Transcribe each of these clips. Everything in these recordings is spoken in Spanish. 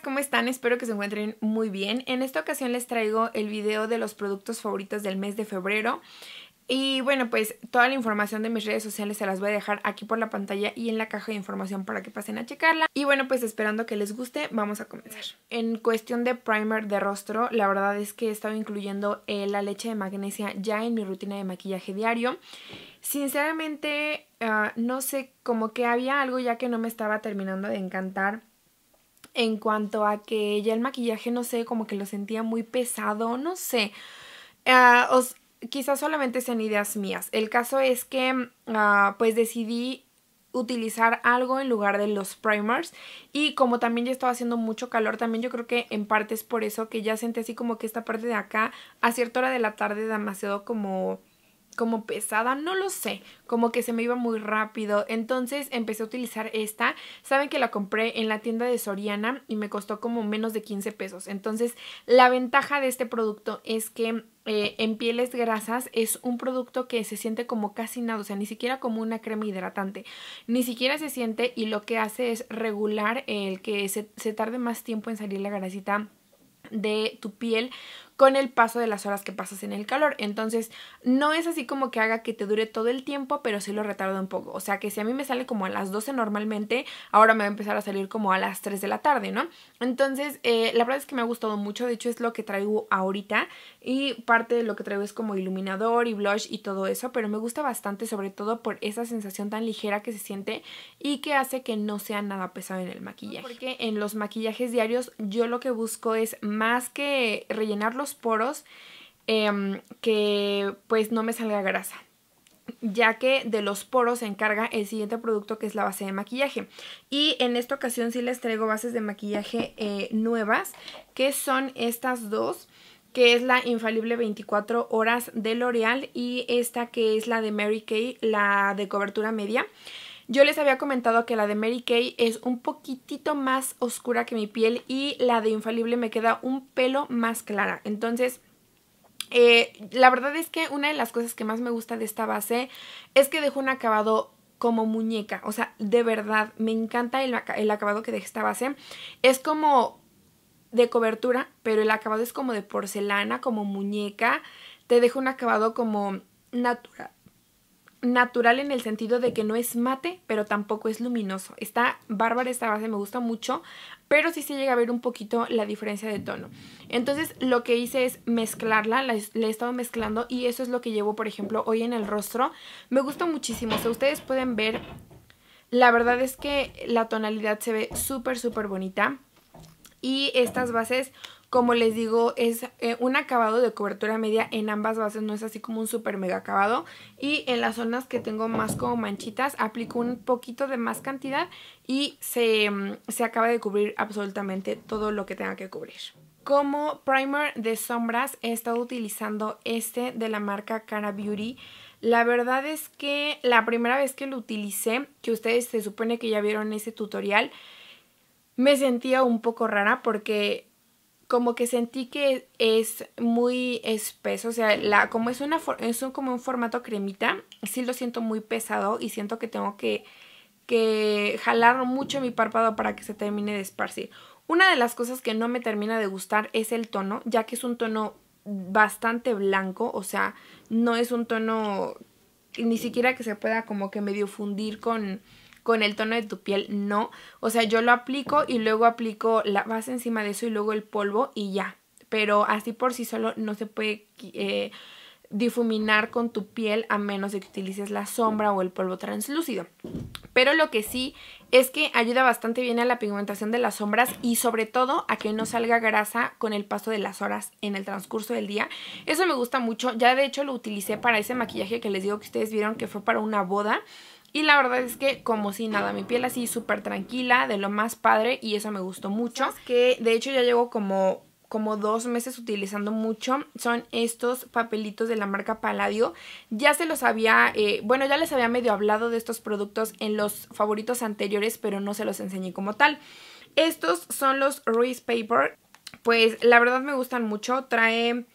¿cómo están? Espero que se encuentren muy bien. En esta ocasión les traigo el video de los productos favoritos del mes de febrero. Y bueno, pues toda la información de mis redes sociales se las voy a dejar aquí por la pantalla y en la caja de información para que pasen a checarla. Y bueno, pues esperando que les guste, vamos a comenzar. En cuestión de primer de rostro, la verdad es que he estado incluyendo eh, la leche de magnesia ya en mi rutina de maquillaje diario. Sinceramente, ah, no sé, como que había algo ya que no me estaba terminando de encantar en cuanto a que ya el maquillaje, no sé, como que lo sentía muy pesado, no sé. Ah, quizás solamente sean ideas mías. El caso es que ah, pues decidí utilizar algo en lugar de los primers y como también ya estaba haciendo mucho calor también yo creo que en parte es por eso que ya sentí así como que esta parte de acá a cierta hora de la tarde demasiado como como pesada, no lo sé, como que se me iba muy rápido. Entonces empecé a utilizar esta. Saben que la compré en la tienda de Soriana y me costó como menos de 15 pesos. Entonces la ventaja de este producto es que eh, en pieles grasas es un producto que se siente como casi nada, o sea, ni siquiera como una crema hidratante. Ni siquiera se siente y lo que hace es regular el que se, se tarde más tiempo en salir la grasita de tu piel con el paso de las horas que pasas en el calor. Entonces, no es así como que haga que te dure todo el tiempo, pero sí lo retarda un poco. O sea, que si a mí me sale como a las 12 normalmente, ahora me va a empezar a salir como a las 3 de la tarde, ¿no? Entonces, eh, la verdad es que me ha gustado mucho, de hecho es lo que traigo ahorita y parte de lo que traigo es como iluminador y blush y todo eso, pero me gusta bastante sobre todo por esa sensación tan ligera que se siente y que hace que no sea nada pesado en el maquillaje. Porque en los maquillajes diarios yo lo que busco es más que los poros em, que pues no me salga grasa ya que de los poros se encarga el siguiente producto que es la base de maquillaje. Y en esta ocasión sí les traigo bases de maquillaje eh, nuevas, que son estas dos, que es la infalible 24 horas de L'Oreal y esta que es la de Mary Kay, la de cobertura media. Yo les había comentado que la de Mary Kay es un poquitito más oscura que mi piel y la de Infalible me queda un pelo más clara. Entonces, eh, la verdad es que una de las cosas que más me gusta de esta base es que dejó un acabado como muñeca. O sea, de verdad, me encanta el, el acabado que deja esta base. Es como de cobertura, pero el acabado es como de porcelana, como muñeca. Te dejo un acabado como natural natural en el sentido de que no es mate, pero tampoco es luminoso. Está bárbara esta base, me gusta mucho, pero sí se llega a ver un poquito la diferencia de tono. Entonces lo que hice es mezclarla, la, he estado mezclando y eso es lo que llevo, por ejemplo, hoy en el rostro. Me gusta muchísimo, o sea, ustedes pueden ver, la verdad es que la tonalidad se ve súper, súper bonita. Y estas bases como les digo, es eh, un acabado de cobertura media en ambas bases, no es así como un super mega acabado. Y en las zonas que tengo más como manchitas, aplico un poquito de más cantidad y se, mm, se acaba de cubrir absolutamente todo lo que tenga que cubrir. Como primer de sombras he estado utilizando este de la marca Cara Beauty. La verdad es que la primera vez que lo utilicé, que ustedes se supone que ya vieron ese tutorial, me sentía un poco rara porque como que sentí que es muy espeso, o sea, la, como es, una un, como un formato cremita, sí lo siento muy pesado y siento que tengo que, que jalar mucho mi párpado para que se termine de esparcir. Una de las cosas que no me termina de gustar es el tono, ya que es un tono bastante blanco, o sea, no es un tono ni siquiera que se pueda como que medio fundir con, con el tono de tu piel, no. O sea, yo lo aplico y luego aplico la base encima de eso y luego el polvo y ya. Pero así por sí solo no se puede eh, difuminar con tu piel a menos de que utilices la sombra o el polvo translúcido. Pero lo que sí es que ayuda bastante bien a la pigmentación de las sombras y sobre todo a que no salga grasa con el paso de las horas en el transcurso del día. Eso me gusta mucho. Ya de hecho lo utilicé para ese maquillaje que les digo que ustedes vieron que fue para una boda. Y la verdad es que como si nada, mi piel así súper tranquila, de lo más padre y eso me gustó mucho. Que de hecho ya llevo como como dos meses utilizando mucho son estos papelitos de la marca Palladio. Ya se los había, eh, bueno, ya les había medio hablado de estos productos en los favoritos anteriores, pero no se los enseñé como tal. Estos son los Ruiz Paper. Pues la verdad me gustan mucho. Trae,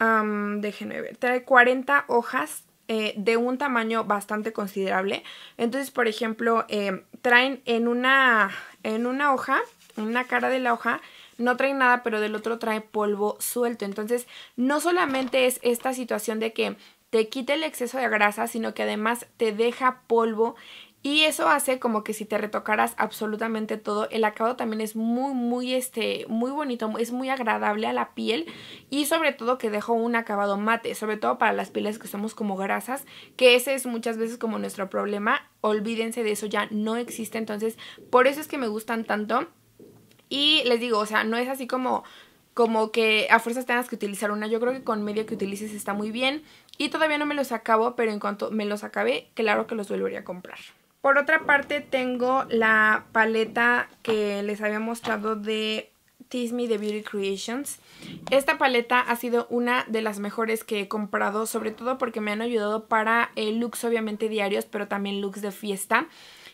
um, déjenme ver, trae 40 hojas eh, de un tamaño bastante considerable. Entonces, por ejemplo, em, traen en una, en una hoja, en una cara de la hoja, no traen nada, pero del otro trae polvo suelto. Entonces, no solamente es esta situación de que te quite el exceso de grasa, sino que además te deja polvo y eso hace como que si te retocaras absolutamente todo, el acabado también es muy, muy, este, muy bonito, es muy agradable a la piel y sobre todo que dejo un acabado mate, sobre todo para las pieles que somos como grasas, que ese es muchas veces como nuestro problema, olvídense de eso, ya no existe, entonces por eso es que me gustan tanto y les digo, o sea, no es así como como que a fuerzas tengas que utilizar una. Yo creo que con medio que utilices está muy bien. Y todavía no me los acabo, pero en cuanto me los acabe, claro que los volvería a comprar. Por otra parte tengo la paleta que les había mostrado de Tease Me de Beauty Creations. Esta paleta ha sido una de las mejores que he comprado, sobre todo porque me han ayudado para eh, looks obviamente diarios, pero también looks de fiesta.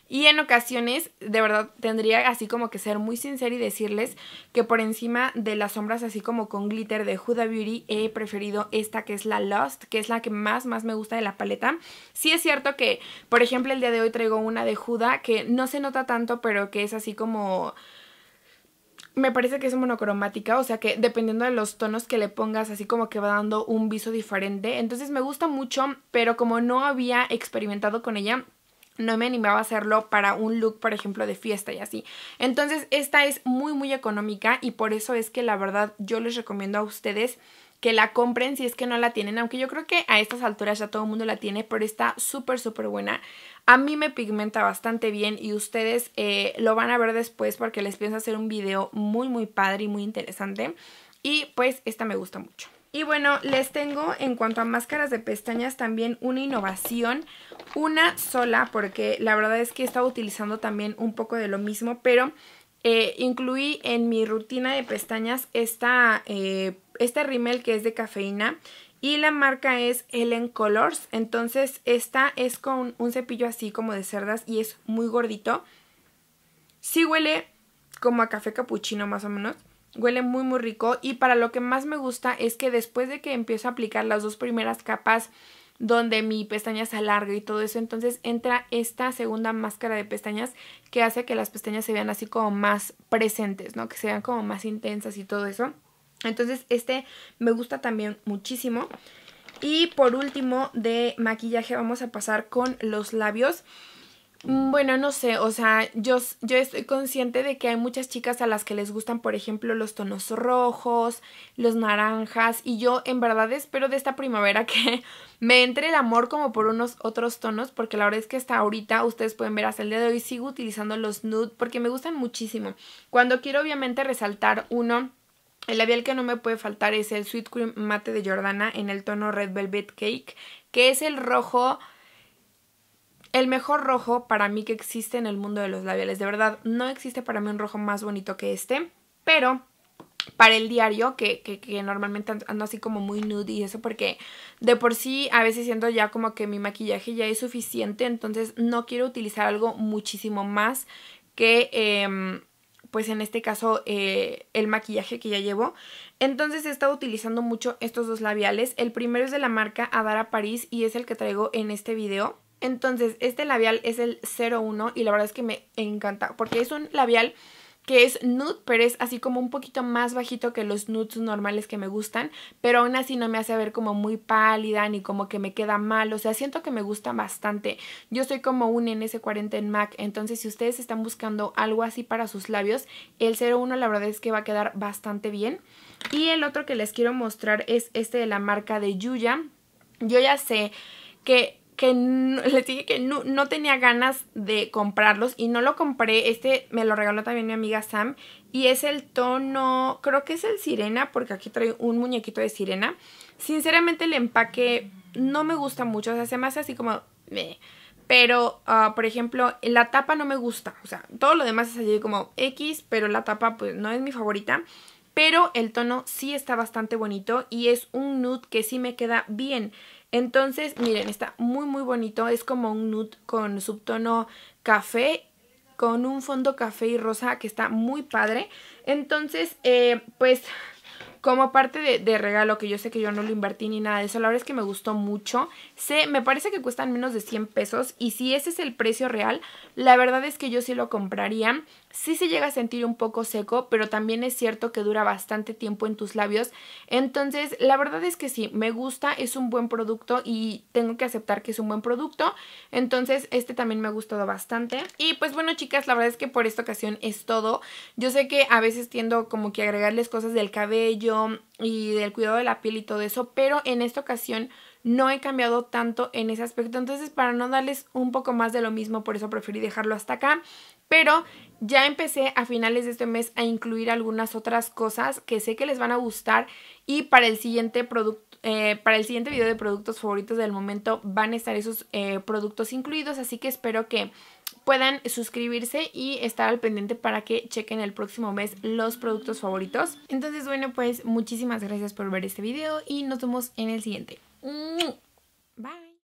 Y en ocasiones, de verdad, tendría así como que ser muy sincera y decirles que por encima de las sombras así como con glitter de Huda Beauty he preferido esta que es la Lost, que es la que más, más me gusta de la paleta. Sí es cierto que, por ejemplo, el día de hoy traigo una de Huda que no se nota tanto, pero que es así como me parece que es monocromática, o sea que dependiendo de los tonos que le pongas, así como que va dando un viso diferente. Entonces me gusta mucho, pero como no había experimentado con ella, no me animaba a hacerlo para un look, por ejemplo, de fiesta y así. Entonces, esta es muy, muy económica y por eso es que la verdad yo les recomiendo a ustedes que la compren si es que no la tienen, aunque yo creo que a estas alturas ya todo el mundo la tiene, pero está súper, súper buena. A mí me pigmenta bastante bien y ustedes eh, lo van a ver después porque les pienso hacer un video muy, muy padre y muy interesante. Y pues esta me gusta mucho. Y bueno, les tengo en cuanto a máscaras de pestañas también una innovación, una sola, porque la verdad es que he estado utilizando también un poco de lo mismo, pero eh, incluí en mi rutina de pestañas esta, eh, este rímel que es de cafeína y la marca es Ellen Colors, entonces esta es con un cepillo así como de cerdas y es muy gordito. Sí huele como a café capuchino más o menos. Huele muy muy rico y para lo que más me gusta es que después de que empiezo a aplicar las dos primeras capas donde mi pestaña se alarga y todo eso, entonces entra esta segunda máscara de pestañas que hace que las pestañas se vean así como más presentes, ¿no? Que se vean como más intensas y todo eso. Entonces este me gusta también muchísimo. Y por último de maquillaje vamos a pasar con los labios. Mm, bueno, no sé, o sea, yo, yo estoy consciente de que hay muchas chicas a las que les gustan, por ejemplo, los tonos rojos, los naranjas, y yo en verdad espero de esta primavera que me entre el amor como por unos otros tonos, porque la verdad es que hasta ahorita, ustedes pueden ver hasta el día de hoy, sigo utilizando los nude, porque me gustan muchísimo. Cuando quiero obviamente resaltar uno... El labial que no me puede faltar es el Sweet Cream Mate de Jordana en el tono Red Velvet Cake, que es el rojo el mejor rojo para mí que existe en el mundo de los labiales. De verdad, no existe para mí un rojo más bonito que este, pero para el diario, que, normalmente ando así como muy nude y eso, porque de por sí a veces siento ya como que mi maquillaje ya es suficiente, entonces no quiero utilizar algo muchísimo más que, em, pues en este caso, eh, el maquillaje que ya llevo. Entonces he estado utilizando mucho estos dos labiales. El primero es de la marca Adara París y es el que traigo en este video. Entonces, este labial es el 01 y la verdad es que me encanta porque es un labial que es nude, pero es así como un poquito más bajito que los nudes normales que me gustan, pero aún así no me hace ver como muy pálida ni como que me queda mal, o sea, siento que me gusta bastante. Yo soy como un NS40 en MAC, entonces si ustedes están buscando algo así para sus labios, el 01 la verdad es que va a quedar bastante bien. Y el otro que les quiero mostrar es este de la marca de Yuya. Yo ya sé que que le dije que no, tenía ganas de comprarlos y no lo compré. Este me lo regaló también mi amiga Sam y es el tono, creo que es el sirena porque aquí trae un muñequito de sirena. Sinceramente el empaque no me gusta mucho, o sea, se me hace así como... Meh. Pero, ah, por ejemplo, la tapa no me gusta. O sea, todo lo demás es así como X, pero la tapa pues no es mi favorita. Pero el tono sí está bastante bonito y es un nude que sí me queda bien. Entonces, miren, está muy muy bonito, es como un nude con subtono café con un fondo café y rosa que está muy padre. Entonces, eh, pues como parte de, de, regalo, que yo sé que yo no lo invertí ni nada de eso, la verdad es que me gustó mucho. Sé, me parece que cuestan menos de 100 pesos y si ese es el precio real, la verdad es que yo sí lo compraría sí se llega a sentir un poco seco, pero también es cierto que dura bastante tiempo en tus labios. Entonces, la verdad es que sí, me gusta, es un buen producto y tengo que aceptar que es un buen producto. Entonces, este también me ha gustado bastante. Y pues bueno, chicas, la verdad es que por esta ocasión es todo. Yo sé que a veces tiendo como que agregarles cosas del cabello y del cuidado de la piel y todo eso, pero en esta ocasión no he cambiado tanto en ese aspecto. Entonces, para no darles un poco más de lo mismo, por eso preferí dejarlo hasta acá. Pero ya empecé a finales de este mes a incluir algunas otras cosas que sé que les van a gustar y para el siguiente producto, eh, para el siguiente video de productos favoritos del momento van a estar esos eh, productos incluidos, así que espero que puedan suscribirse y estar al pendiente para que chequen el próximo mes los productos favoritos. Entonces, bueno, pues muchísimas gracias por ver este video y nos vemos en el siguiente. 嗯，拜。